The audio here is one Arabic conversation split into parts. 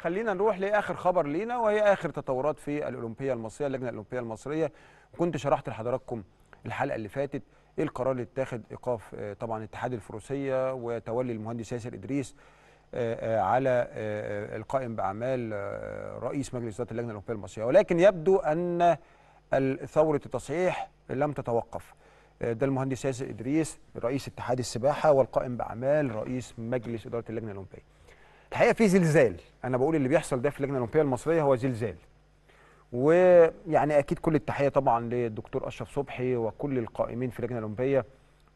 خلينا نروح لاخر خبر لينا وهي اخر تطورات في الاولمبيه المصريه اللجنه الاولمبيه المصريه كنت شرحت لحضراتكم الحلقه اللي فاتت ايه القرار اللي اتاخد ايقاف آه، طبعا اتحاد الفروسيه وتولي المهندس ياسر ادريس آه، آه، على القائم باعمال رئيس مجلس اداره اللجنه الاولمبيه المصريه ولكن يبدو ان ثوره التصحيح لم تتوقف ده المهندس ياسر ادريس رئيس اتحاد السباحه والقائم باعمال رئيس مجلس اداره اللجنه الاولمبيه الحقيقه في زلزال انا بقول اللي بيحصل ده في اللجنه الاولمبيه المصريه هو زلزال ويعني اكيد كل التحيه طبعا للدكتور اشرف صبحي وكل القائمين في اللجنه الاولمبيه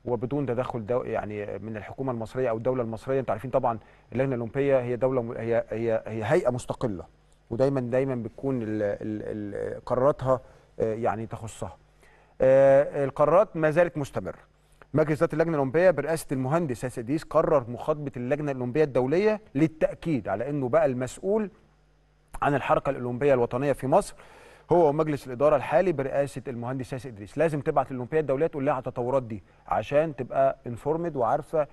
وبدون تدخل دو يعني من الحكومه المصريه او الدوله المصريه انتوا عارفين طبعا اللجنه الاولمبيه هي دوله هي هي هي هيئه مستقله ودايما دايما بتكون ال ال ال قراراتها آه، يعني تخصها آه، القرارات ما زالت مستمره مجلس اداره اللجنه الاولمبيه برئاسه المهندس ياسر ادريس قرر مخاطبه اللجنه الاولمبيه الدوليه للتاكيد على انه بقى المسؤول عن الحركه الاولمبيه الوطنيه في مصر هو ومجلس الاداره الحالي برئاسه المهندس ياسر ادريس لازم تبعت الاولمبيه الدوليه تقول لها على التطورات دي عشان تبقى انفورمد وعارفه آه،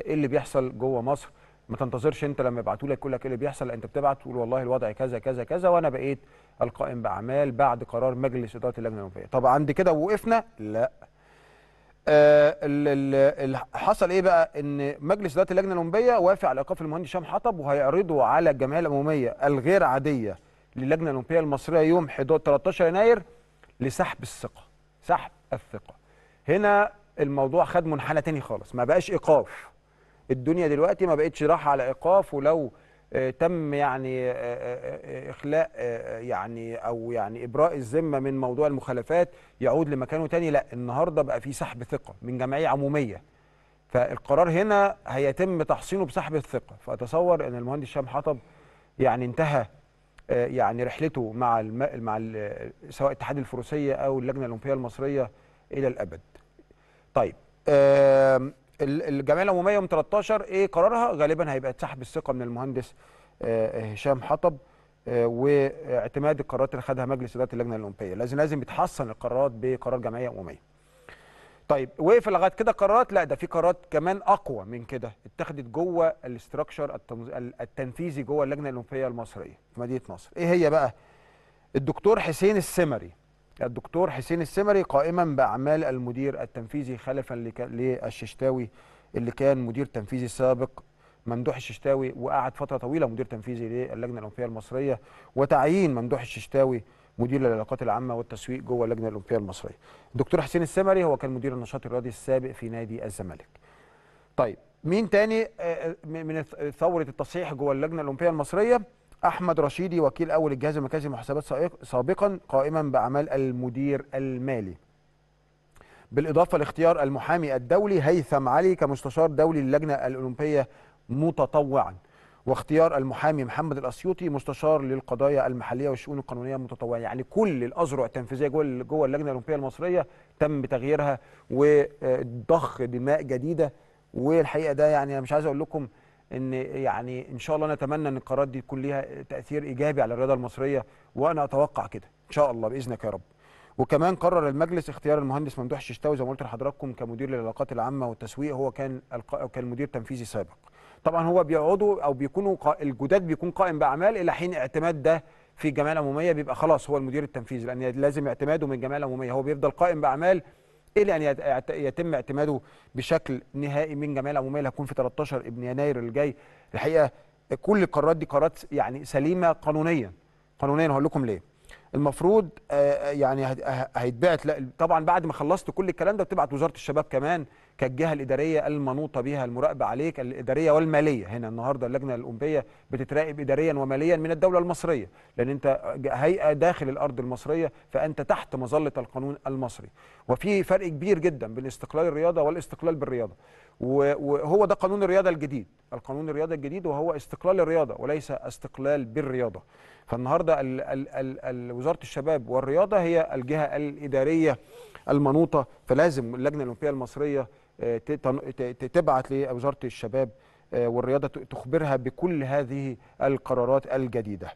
ايه اللي بيحصل جوه مصر ما تنتظرش انت لما يبعتوا لك يقول لك ايه اللي بيحصل انت بتبعت تقول والله الوضع كذا كذا كذا وانا بقيت القائم باعمال بعد قرار مجلس اداره اللجنه الاولمبيه طب عند كده وقفنا لا آه، حصل ايه بقى ان مجلس اداره اللجنه الاولمبيه وافق على ايقاف المهندس هشام حطب وهيعرضه على الجمعيه العموميه الغير عاديه للجنه الاولمبيه المصريه يوم 11 13 يناير لسحب الثقه سحب الثقه هنا الموضوع خد منحنى تاني خالص ما بقاش ايقاف الدنيا دلوقتي ما بقتش راحه على ايقاف ولو آه، تم يعني آه، آه، اخلاء يعني او يعني ابراء الذمه من موضوع المخالفات يعود لمكانه تاني لا النهارده بقى في سحب ثقه من جمعيه عموميه فالقرار هنا هيتم تحصينه بسحب الثقه فاتصور ان المهندس هشام حطب يعني انتهى يعني رحلته مع الم... مع ال... سواء اتحاد الفروسيه او اللجنه الاولمبيه المصريه الى الابد طيب الجمعيه العموميه يوم 13 ايه قرارها غالبا هيبقى سحب الثقه من المهندس آه، آه، هشام حطب آه، واعتماد القرارات اللي خدها مجلس اداره اللجنه الاولمبيه لازم لازم يتحصن القرارات بقرار جمعيه عموميه طيب وقف لغايه كده قرارات لا ده في قرارات كمان اقوى من كده اتخذت جوه الاستراكشر التنفيذي جوه اللجنه الاولمبيه المصريه في مدينه نصر ايه هي بقى الدكتور حسين السمري الدكتور حسين السمري قائما باعمال المدير التنفيذي خلفا للششتاوي اللي كان مدير تنفيذي سابق ممدوح الششتاوي وقعد فتره طويله مدير تنفيذي للجنه الاولمبيه المصريه وتعيين ممدوح الششتاوي مدير العلاقات العامه والتسويق جوه اللجنه الاولمبيه المصريه. الدكتور حسين السمري هو كان مدير النشاط الرياضي السابق في نادي الزمالك. طيب مين تاني آه، آه، من ثوره التصحيح جوه اللجنه الاولمبيه المصريه؟ احمد رشيدي وكيل اول الجهاز المركزي للمحاسبات سابقا قائما باعمال المدير المالي بالاضافه لاختيار المحامي الدولي هيثم علي كمستشار دولي للجنه الاولمبيه متطوعا واختيار المحامي محمد الاسيوطي مستشار للقضايا المحليه والشؤون القانونيه متطوعا يعني كل الاذرع التنفيذيه جوه جوه اللجنه الاولمبيه المصريه تم تغييرها وضخ دماء جديده والحقيقه ده يعني انا مش عايز اقول لكم ان يعني ان شاء الله نتمنى ان القرارات دي يكون ليها تاثير ايجابي على الرياضه المصريه وانا اتوقع كده ان شاء الله باذنك يا رب وكمان قرر المجلس اختيار المهندس ممدوح ششتاوي زي ما قلت لحضراتكم كمدير للعلاقات العامه والتسويق هو كان كان مدير تنفيذي سابق طبعا هو بيقعدوا او بيكونوا الجداد بيكون قائم باعمال الى حين اعتماد ده في الجمعيه العموميه بيبقى خلاص هو المدير التنفيذي لان لازم اعتماده من الجمعيه العموميه هو بيفضل قائم باعمال الى ان يتم اعتماده بشكل نهائي من جمال العموميه اللي هتكون في 13 ابن يناير اللي جاي الحقيقه كل القرارات دي قرارات يعني سليمه قانونيا قانونيا هقول لكم ليه المفروض آه، آه، يعني هيتبعت طبعا بعد ما خلصت كل الكلام ده بتبعت وزاره الشباب كمان كالجهه الاداريه المنوطه بها المراقبه عليك الاداريه والماليه هنا النهارده اللجنه الاولمبيه بتتراقب اداريا وماليا من الدوله المصريه لان انت هيئه داخل الارض المصريه فانت تحت مظله القانون المصري وفي فرق كبير جدا بين استقلال الرياضه والاستقلال بالرياضه وهو ده قانون الرياضه الجديد القانون الرياضه الجديد وهو استقلال الرياضه وليس استقلال بالرياضه فالنهارده ال ال ال وزاره الشباب والرياضه هي الجهه الاداريه المنوطه فلازم اللجنه الاولمبيه المصريه تبعت لوزاره الشباب آه، والرياضه تخبرها بكل هذه القرارات الجديده.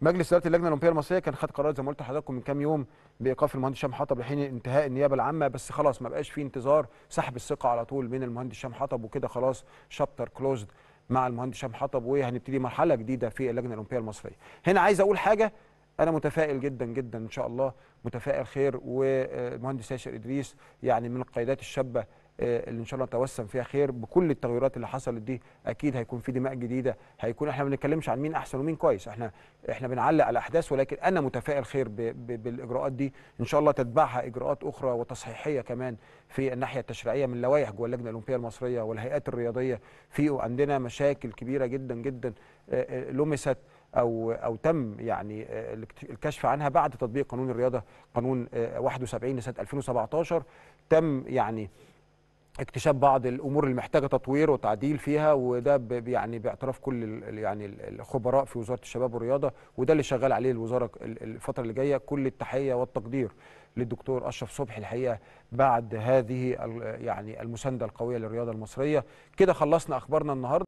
مجلس اداره اللجنه الاولمبيه المصريه كان خد قرار زي ما قلت لحضراتكم من كام يوم بايقاف المهندس هشام حطب لحين انتهاء النيابه العامه بس خلاص ما بقاش في انتظار سحب الثقه على طول من المهندس هشام حطب وكده خلاص شابتر كلوزد مع المهندس هشام حطب وهنبتدي مرحله جديده في اللجنه الاولمبيه المصريه. هنا عايز اقول حاجه انا متفائل جدا جدا ان شاء الله متفائل خير والمهندس ياسر ادريس يعني من القيادات الشابه آه، اللي ان شاء الله توسم فيها خير بكل التغيرات اللي حصلت دي اكيد هيكون في دماء جديده هيكون احنا ما بنتكلمش عن مين احسن ومين كويس احنا احنا بنعلق على احداث ولكن انا متفائل خير ب ب بالاجراءات دي ان شاء الله تتبعها اجراءات اخرى وتصحيحيه كمان في الناحيه التشريعيه من لوائح جوه اللجنه الاولمبيه المصريه والهيئات الرياضيه في عندنا مشاكل كبيره جدا جدا آه، آه، لمست او او تم يعني الكشف عنها بعد تطبيق قانون الرياضه قانون 71 لسنه 2017 تم يعني اكتشاف بعض الامور اللي محتاجه تطوير وتعديل فيها وده يعني باعتراف كل يعني الخبراء في وزاره الشباب والرياضه وده اللي شغال عليه الوزاره الفتره اللي جايه كل التحيه والتقدير للدكتور اشرف صبحي الحقيقه بعد هذه يعني المسانده القويه للرياضه المصريه كده خلصنا اخبارنا النهارده